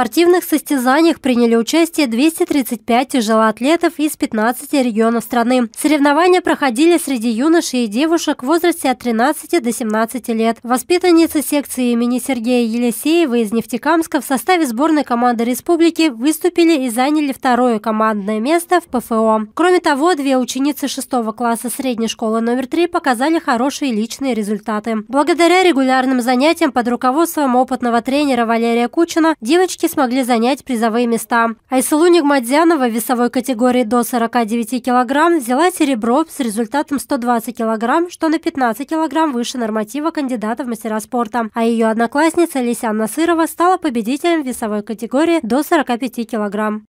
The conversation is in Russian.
спортивных состязаниях приняли участие 235 тяжелоатлетов из 15 регионов страны. Соревнования проходили среди юношей и девушек в возрасте от 13 до 17 лет. Воспитанница секции имени Сергея Елисеева из Нефтекамска в составе сборной команды республики выступили и заняли второе командное место в ПФО. Кроме того, две ученицы 6 класса средней школы номер 3 показали хорошие личные результаты. Благодаря регулярным занятиям под руководством опытного тренера Валерия Кучина девочки смогли занять призовые места. Айсулу Нигмадзянова в весовой категории до 49 кг взяла серебро с результатом 120 кг, что на 15 кг выше норматива кандидата в мастера спорта. А ее одноклассница Лисян Насырова стала победителем в весовой категории до 45 кг.